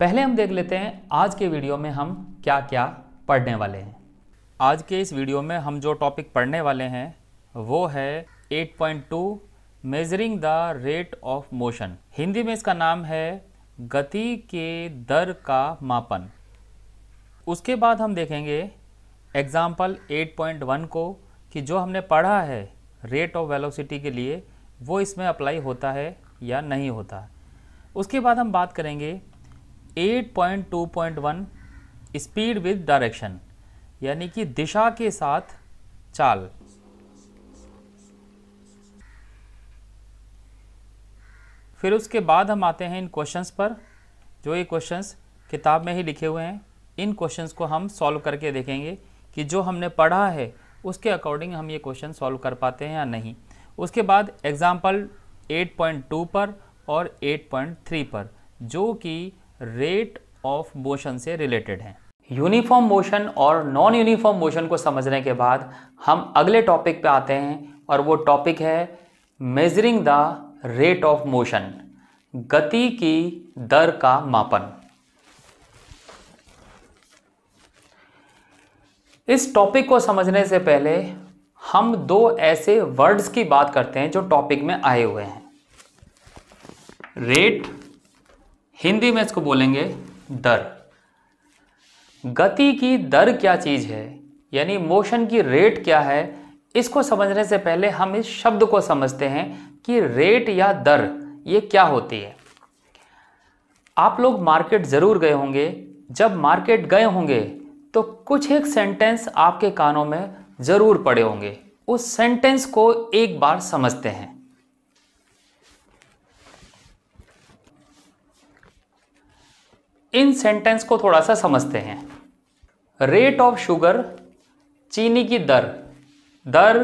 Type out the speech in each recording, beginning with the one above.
पहले हम देख लेते हैं आज के वीडियो में हम क्या क्या पढ़ने वाले हैं आज के इस वीडियो में हम जो टॉपिक पढ़ने वाले हैं वो है 8.2 measuring the rate of motion Hindi में इसका नाम है गति के दर का मापन उसके बाद हम देखेंगे एग्जाम्पल 8.1 को कि जो हमने पढ़ा है रेट ऑफ वेलोसिटी के लिए वो इसमें अप्लाई होता है या नहीं होता उसके बाद हम बात करेंगे 8.2.1 स्पीड विद डायरेक्शन यानी कि दिशा के साथ चाल फिर उसके बाद हम आते हैं इन क्वेश्चंस पर जो ये क्वेश्चंस किताब में ही लिखे हुए हैं इन क्वेश्चंस को हम सॉल्व करके देखेंगे कि जो हमने पढ़ा है उसके अकॉर्डिंग हम ये क्वेश्चन सॉल्व कर पाते हैं या नहीं उसके बाद एग्ज़ाम्पल 8.2 पर और 8.3 पर जो कि रेट ऑफ मोशन से रिलेटेड है यूनिफॉर्म मोशन और नॉन यूनिफॉर्म मोशन को समझने के बाद हम अगले टॉपिक पे आते हैं और वो टॉपिक है measuring the rate of motion गति की दर का मापन इस टॉपिक को समझने से पहले हम दो ऐसे वर्ड्स की बात करते हैं जो टॉपिक में आए हुए हैं रेट हिंदी में इसको बोलेंगे दर गति की दर क्या चीज़ है यानी मोशन की रेट क्या है इसको समझने से पहले हम इस शब्द को समझते हैं कि रेट या दर ये क्या होती है आप लोग मार्केट ज़रूर गए होंगे जब मार्केट गए होंगे तो कुछ एक सेंटेंस आपके कानों में ज़रूर पड़े होंगे उस सेंटेंस को एक बार समझते हैं इन सेंटेंस को थोड़ा सा समझते हैं रेट ऑफ शुगर चीनी की दर दर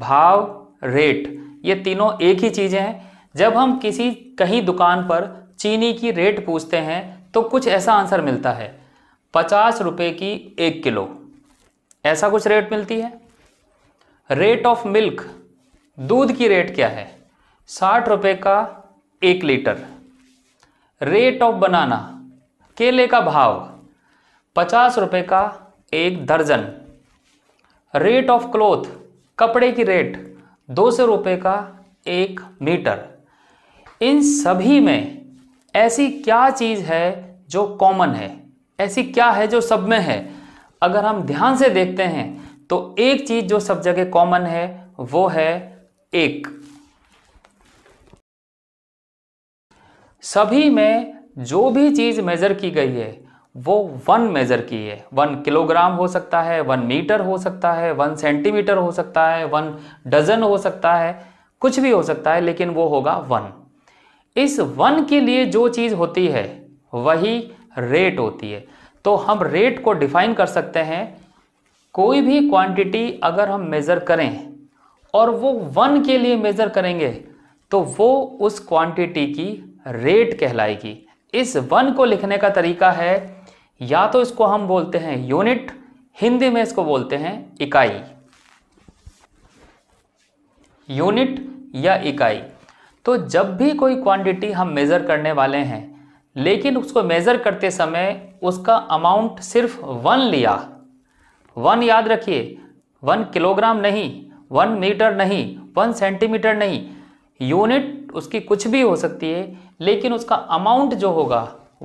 भाव रेट ये तीनों एक ही चीज़ें हैं जब हम किसी कहीं दुकान पर चीनी की रेट पूछते हैं तो कुछ ऐसा आंसर मिलता है पचास रुपये की एक किलो ऐसा कुछ रेट मिलती है रेट ऑफ मिल्क दूध की रेट क्या है साठ रुपये का एक लीटर रेट ऑफ बनाना केले का भाव पचास रुपये का एक दर्जन रेट ऑफ क्लोथ कपड़े की रेट दो सौ रुपये का एक मीटर इन सभी में ऐसी क्या चीज़ है जो कॉमन है ऐसी क्या है जो सब में है अगर हम ध्यान से देखते हैं तो एक चीज़ जो सब जगह कॉमन है वो है एक सभी में जो भी चीज़ मेज़र की गई है वो वन मेज़र की है वन किलोग्राम हो सकता है वन मीटर हो सकता है वन सेंटीमीटर हो सकता है वन डजन हो सकता है कुछ भी हो सकता है लेकिन वो होगा वन इस वन के लिए जो चीज़ होती है वही रेट होती है तो हम रेट को डिफाइन कर सकते हैं कोई भी क्वांटिटी अगर हम मेज़र करें और वो वन के लिए मेज़र करेंगे तो वो उस क्वांटिटी की रेट कहलाएगी इस वन को लिखने का तरीका है या तो इसको हम बोलते हैं यूनिट हिंदी में इसको बोलते हैं इकाई यूनिट या इकाई तो जब भी कोई क्वांटिटी हम मेज़र करने वाले हैं लेकिन उसको मेज़र करते समय उसका अमाउंट सिर्फ वन लिया वन याद रखिए वन किलोग्राम नहीं वन मीटर नहीं वन सेंटीमीटर नहीं यूनिट उसकी कुछ भी हो सकती है लेकिन उसका अमाउंट जो होगा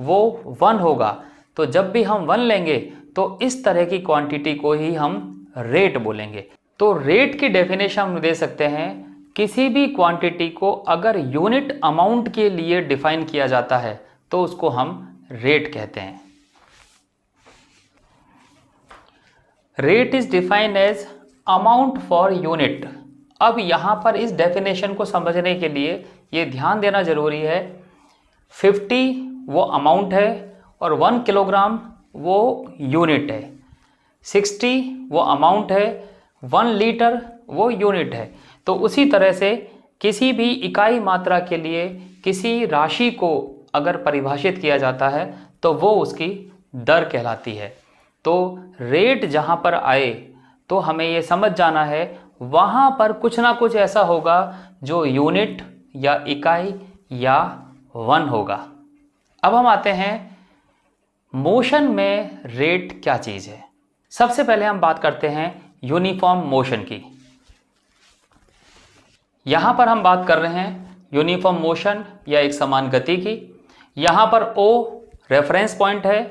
वो वन होगा तो जब भी हम वन लेंगे तो इस तरह की क्वांटिटी को ही हम रेट बोलेंगे तो रेट की डेफिनेशन हम दे सकते हैं किसी भी क्वांटिटी को अगर यूनिट अमाउंट के लिए डिफाइन किया जाता है तो उसको हम रेट कहते हैं rate is defined as amount for unit अब यहां पर इस डेफिनेशन को समझने के लिए ये ध्यान देना ज़रूरी है फिफ्टी वो अमाउंट है और वन किलोग्राम वो यूनिट है सिक्सटी वो अमाउंट है वन लीटर वो यूनिट है तो उसी तरह से किसी भी इकाई मात्रा के लिए किसी राशि को अगर परिभाषित किया जाता है तो वो उसकी दर कहलाती है तो रेट जहाँ पर आए तो हमें ये समझ जाना है वहाँ पर कुछ ना कुछ ऐसा होगा जो यूनिट या इकाई या वन होगा अब हम आते हैं मोशन में रेट क्या चीज़ है सबसे पहले हम बात करते हैं यूनिफॉर्म मोशन की यहां पर हम बात कर रहे हैं यूनिफॉर्म मोशन या एक समान गति की यहां पर ओ रेफरेंस पॉइंट है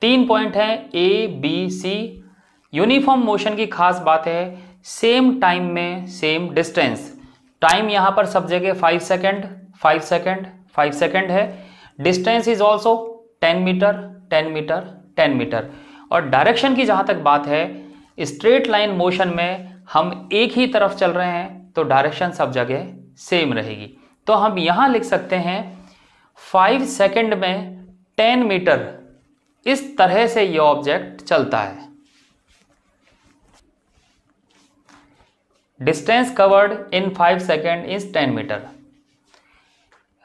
तीन पॉइंट है A B C uniform motion की खास बात है सेम टाइम में सेम डिस्टेंस टाइम यहां पर सब जगह five second five second five second है distance is also ten metre ten metre ten metre और डायरेक्शन की जहां तक बात है स्ट्रेट लाइन मोशन में हम एक ही तरफ चल रहे हैं तो डायरेक्शन सब जगह सेम रहेगी तो हम यहां लिख सकते हैं फाइव सेकेंड में टेन मीटर इस तरह से यह ऑब्जेक्ट चलता है distance covered in five second is ten metre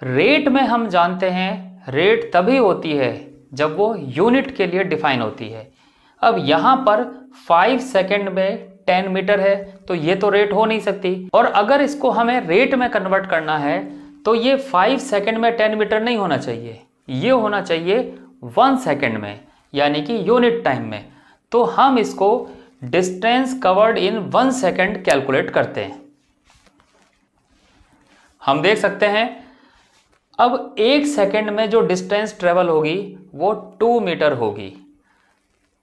rate में हम जानते हैं रेट तभी होती है जब वो यूनिट के लिए डिफाइन होती है अब यहाँ पर फाइव सेकेंड में टेन मीटर है तो ये तो रेट हो नहीं सकती और अगर इसको हमें रेट में कन्वर्ट करना है तो ये फाइव सेकेंड में टेन मीटर नहीं होना चाहिए ये होना चाहिए वन सेकेंड में यानी कि यूनिट टाइम में तो हम इसको distance covered in one second calculate करते हैं हम देख सकते हैं अब एक सेकेंड में जो डिस्टेंस ट्रेवल होगी वो टू मीटर होगी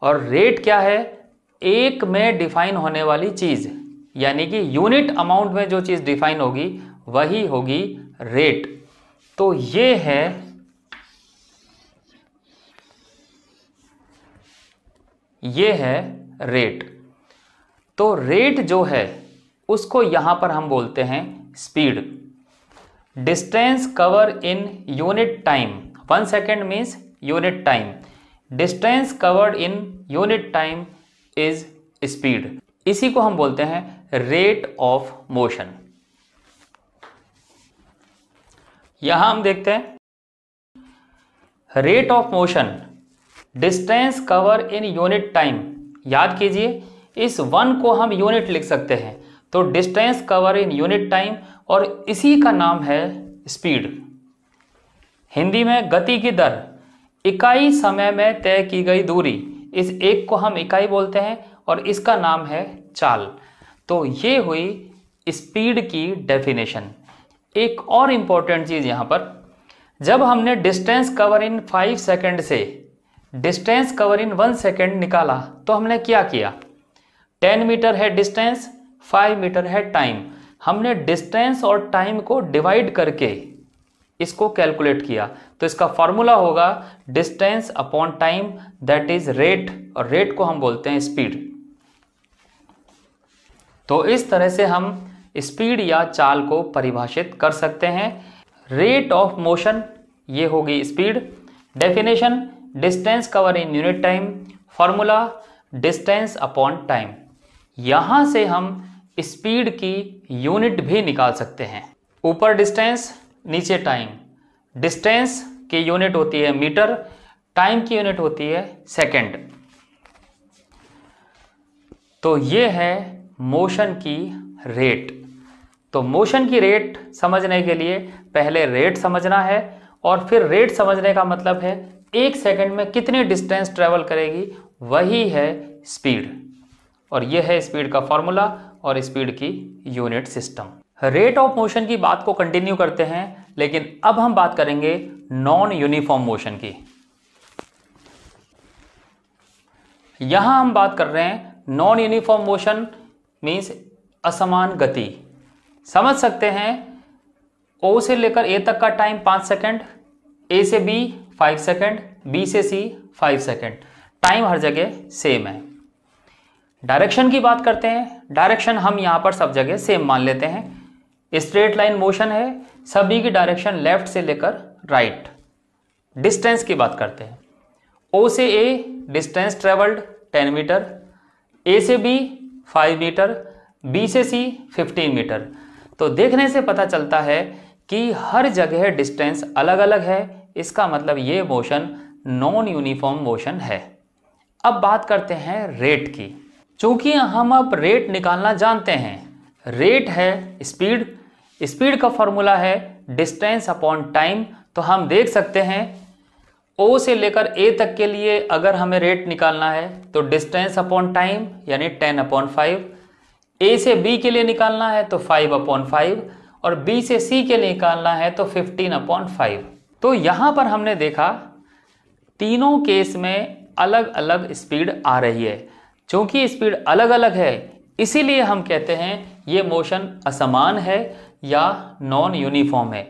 और रेट क्या है एक में डिफाइन होने वाली चीज़ यानी कि यूनिट अमाउंट में जो चीज़ डिफाइन होगी वही होगी रेट तो ये है ये है रेट तो रेट जो है उसको यहां पर हम बोलते हैं speed distance cover in unit time one second means unit time distance covered in unit time is speed इसी को हम बोलते हैं रेट ऑफ मोशन यहां हम देखते हैं rate of motion distance cover in unit time याद कीजिए इस वन को हम यूनिट लिख सकते हैं तो distance cover in unit time और इसी का नाम है स्पीड हिंदी में गति की दर इकाई समय में तय की गई दूरी इस एक को हम इकाई बोलते हैं और इसका नाम है चाल तो ये हुई स्पीड की डेफिनेशन एक और इम्पॉर्टेंट चीज़ यहाँ पर जब हमने distance cover in five second से hmm. Distance cover in one second निकाला तो हमने क्या किया टेन मीटर है डिस्टेंस फाइव मीटर है टाइम हमने डिस्टेंस और टाइम को डिवाइड करके इसको कैलकुलेट किया तो इसका फॉर्मूला होगा distance upon time that is rate और रेट को हम बोलते हैं स्पीड तो इस तरह से हम स्पीड या चाल को परिभाषित कर सकते हैं रेट ऑफ मोशन ये होगी speed definition distance cover in unit time formula distance upon time यहां से हम स्पीड की यूनिट भी निकाल सकते हैं ऊपर डिस्टेंस नीचे टाइम डिस्टेंस की यूनिट होती है मीटर टाइम की यूनिट होती है सेकंड। तो ये है मोशन की रेट तो मोशन की रेट समझने के लिए पहले रेट समझना है और फिर रेट समझने का मतलब है एक सेकंड में कितने डिस्टेंस ट्रेवल करेगी वही है स्पीड और यह है स्पीड का फॉर्मूला और स्पीड की unit system rate of motion की बात को कंटिन्यू करते हैं लेकिन अब हम बात करेंगे नॉन यूनिफॉर्म मोशन की यहां हम बात कर रहे हैं नॉन यूनिफॉर्म मोशन मीन्स असमान गति समझ सकते हैं ओ से लेकर ए तक का टाइम पांच सेकंड ए से बी फाइव सेकेंड बी से सी फाइव सेकेंड टाइम हर जगह सेम है डायरेक्शन की बात करते हैं डायरेक्शन हम यहाँ पर सब जगह सेम मान लेते हैं स्ट्रेट लाइन मोशन है सभी की डायरेक्शन लेफ्ट से लेकर राइट डिस्टेंस की बात करते हैं ओ से A distance travelled ten metre A से बी फाइव मीटर बी से सी फिफ्टीन मीटर तो देखने से पता चलता है कि हर जगह डिस्टेंस अलग अलग है इसका मतलब ये मोशन नॉन यूनिफॉर्म मोशन है अब बात करते हैं रेट की चूंकि हम अब रेट निकालना जानते हैं रेट है स्पीड स्पीड का फॉर्मूला है डिस्टेंस अपॉन टाइम तो हम देख सकते हैं ओ से लेकर ए तक के लिए अगर हमें रेट निकालना है तो डिस्टेंस अपॉन टाइम यानी टेन अपॉन फाइव ए से बी के लिए निकालना है तो फाइव अपॉन फाइव और बी से सी के लिए निकालना है तो फिफ्टीन अपॉन फाइव तो यहाँ पर हमने देखा तीनों केस में अलग अलग स्पीड आ रही है चूँकि स्पीड अलग अलग है इसीलिए हम कहते हैं ये मोशन असमान है या नॉन यूनिफॉर्म है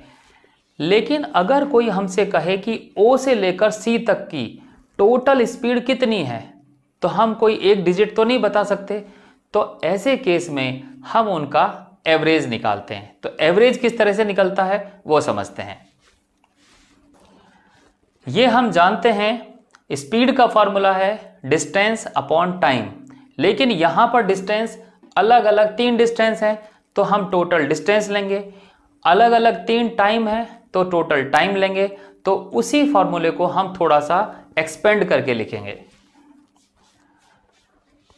लेकिन अगर कोई हमसे कहे कि ओ से लेकर सी तक की टोटल स्पीड कितनी है तो हम कोई एक डिजिट तो नहीं बता सकते तो ऐसे केस में हम उनका एवरेज निकालते हैं तो एवरेज किस तरह से निकलता है वो समझते हैं ये हम जानते हैं स्पीड का फॉर्मूला है डिस्टेंस अपॉन टाइम लेकिन यहाँ पर डिस्टेंस अलग अलग तीन डिस्टेंस हैं तो हम टोटल डिस्टेंस लेंगे अलग अलग तीन टाइम है तो टोटल टाइम लेंगे तो उसी फॉर्मूले को हम थोड़ा सा एक्सपेंड करके लिखेंगे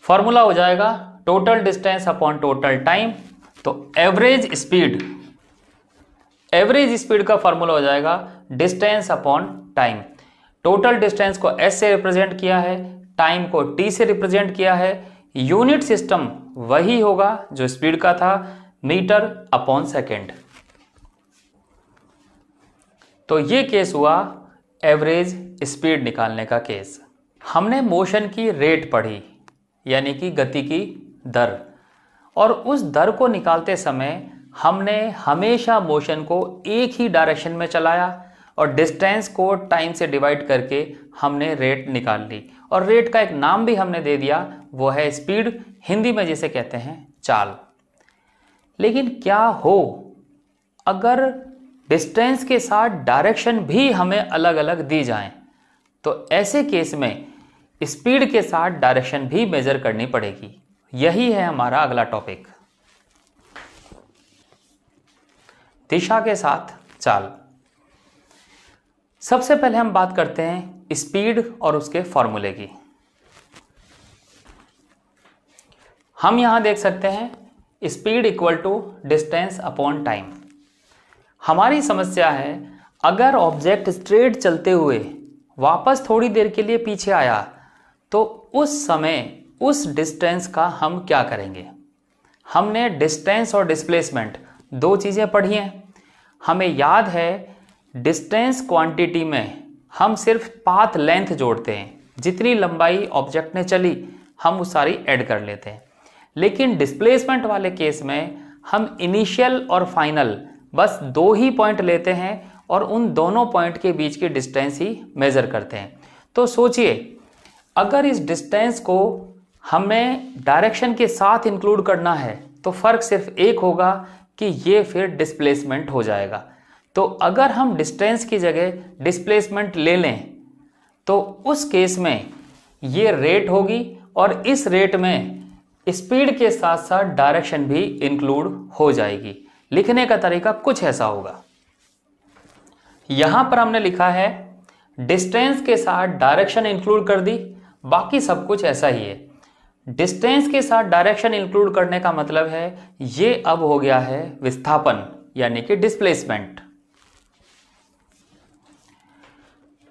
फॉर्मूला हो जाएगा total distance upon total time तो एवरेज स्पीड एवरेज स्पीड का फॉर्मूला हो जाएगा distance upon time total distance को एस से रिप्रेजेंट किया है टाइम को टी से रिप्रेजेंट किया है यूनिट सिस्टम वही होगा जो स्पीड का था मीटर अपॉन सेकेंड तो ये केस हुआ एवरेज स्पीड निकालने का केस हमने मोशन की रेट पढ़ी यानी कि गति की दर और उस दर को निकालते समय हमने हमेशा मोशन को एक ही डायरेक्शन में चलाया और डिस्टेंस को टाइम से डिवाइड करके हमने रेट निकाल ली और रेट का एक नाम भी हमने दे दिया वो है स्पीड हिंदी में जिसे कहते हैं चाल लेकिन क्या हो अगर डिस्टेंस के साथ डायरेक्शन भी हमें अलग अलग दी जाए तो ऐसे केस में स्पीड के साथ डायरेक्शन भी मेज़र करनी पड़ेगी यही है हमारा अगला टॉपिक दिशा के साथ चाल सबसे पहले हम बात करते हैं स्पीड और उसके फॉर्मूले की हम यहां देख सकते हैं speed equal to distance upon time हमारी समस्या है अगर ऑब्जेक्ट स्ट्रेट चलते हुए वापस थोड़ी देर के लिए पीछे आया तो उस समय उस डिस्टेंस का हम क्या करेंगे हमने डिस्टेंस और डिस्प्लेसमेंट दो चीज़ें पढ़ी हैं हमें याद है डिस्टेंस क्वांटिटी में हम सिर्फ पाथ लेंथ जोड़ते हैं जितनी लंबाई ऑब्जेक्ट ने चली हम उस सारी ऐड कर लेते हैं लेकिन डिस्प्लेसमेंट वाले केस में हम इनिशियल और फाइनल बस दो ही पॉइंट लेते हैं और उन दोनों पॉइंट के बीच की डिस्टेंस ही मेज़र करते हैं तो सोचिए अगर इस डिस्टेंस को हमें डायरेक्शन के साथ इंक्लूड करना है तो फ़र्क सिर्फ एक होगा कि ये फिर डिस्प्लेसमेंट हो जाएगा तो अगर हम डिस्टेंस की जगह डिस्प्लेसमेंट ले लें तो उस केस में ये रेट होगी और इस रेट में स्पीड के साथ साथ डायरेक्शन भी इंक्लूड हो जाएगी लिखने का तरीका कुछ ऐसा होगा यहां पर हमने लिखा है डिस्टेंस के साथ डायरेक्शन इंक्लूड कर दी बाकी सब कुछ ऐसा ही है डिस्टेंस के साथ डायरेक्शन इंक्लूड करने का मतलब है ये अब हो गया है विस्थापन यानी कि डिस्प्लेसमेंट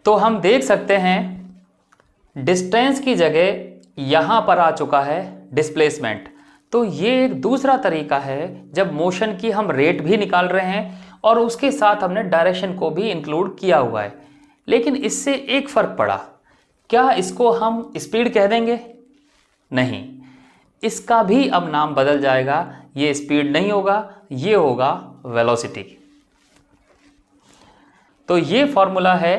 तो हम देख सकते हैं डिस्टेंस की जगह यहां पर आ चुका है डिस्प्लेसमेंट तो ये एक दूसरा तरीका है जब मोशन की हम रेट भी निकाल रहे हैं और उसके साथ हमने डायरेक्शन को भी इंक्लूड किया हुआ है लेकिन इससे एक फ़र्क पड़ा क्या इसको हम स्पीड कह देंगे नहीं इसका भी अब नाम बदल जाएगा ये स्पीड नहीं होगा ये होगा वेलोसिटी तो ये फॉर्मूला है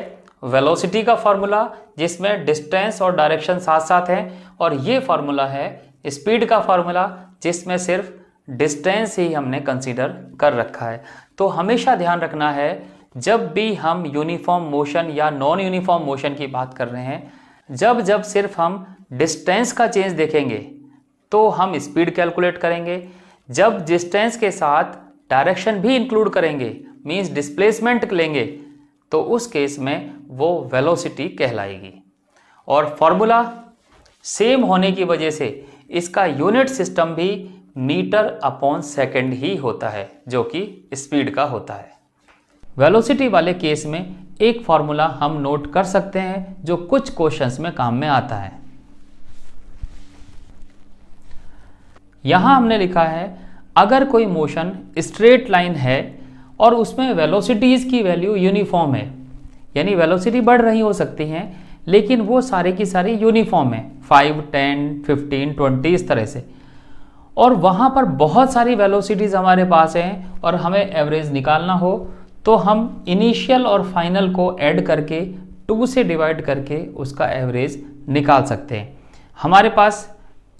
वेलोसिटी का फॉर्मूला जिसमें डिस्टेंस और डायरेक्शन साथ साथ हैं और ये फार्मूला है स्पीड का फार्मूला जिसमें सिर्फ डिस्टेंस ही हमने कंसीडर कर रखा है तो हमेशा ध्यान रखना है जब भी हम यूनिफॉर्म मोशन या नॉन यूनिफॉर्म मोशन की बात कर रहे हैं जब जब सिर्फ हम डिस्टेंस का चेंज देखेंगे तो हम स्पीड कैलकुलेट करेंगे जब डिस्टेंस के साथ डायरेक्शन भी इंक्लूड करेंगे मीन्स डिस्प्लेसमेंट लेंगे तो उस केस में वो वेलोसिटी कहलाएगी और फॉर्मूला सेम होने की वजह से इसका यूनिट सिस्टम भी मीटर अपॉन सेकंड ही होता है जो कि स्पीड का होता है वेलोसिटी वाले केस में एक फॉर्मूला हम नोट कर सकते हैं जो कुछ क्वेश्चंस में काम में आता है यहां हमने लिखा है अगर कोई मोशन स्ट्रेट लाइन है और उसमें वेलोसिटीज़ की वैल्यू यूनिफॉर्म है यानी वेलोसिटी बढ़ रही हो सकती है लेकिन वो सारे की सारी यूनिफॉर्म है फाइव टेन फिफ्टीन ट्वेंटी इस तरह से और वहां पर बहुत सारी वेलोसिटीज़ हमारे पास हैं और हमें एवरेज निकालना हो तो हम इनिशियल और फाइनल को ऐड करके टू से डिवाइड करके उसका एवरेज निकाल सकते हैं हमारे पास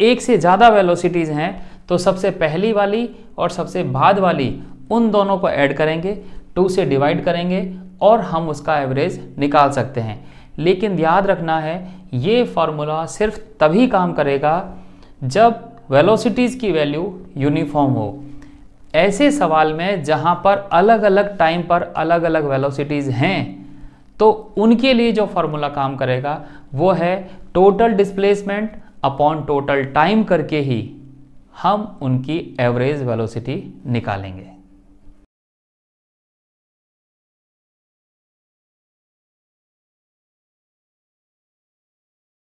एक से ज़्यादा वेलोसिटीज़ हैं तो सबसे पहली वाली और सबसे बाद वाली उन दोनों को ऐड करेंगे टू से डिवाइड करेंगे और हम उसका एवरेज निकाल सकते हैं लेकिन याद रखना है ये फार्मूला सिर्फ तभी काम करेगा जब वेलोसिटीज़ की वैल्यू यूनिफॉर्म हो ऐसे सवाल में जहां पर अलग अलग टाइम पर अलग अलग वेलोसिटीज़ हैं तो उनके लिए जो फॉर्मूला काम करेगा वो है total displacement upon total time करके ही हम उनकी एवरेज वेलोसिटी निकालेंगे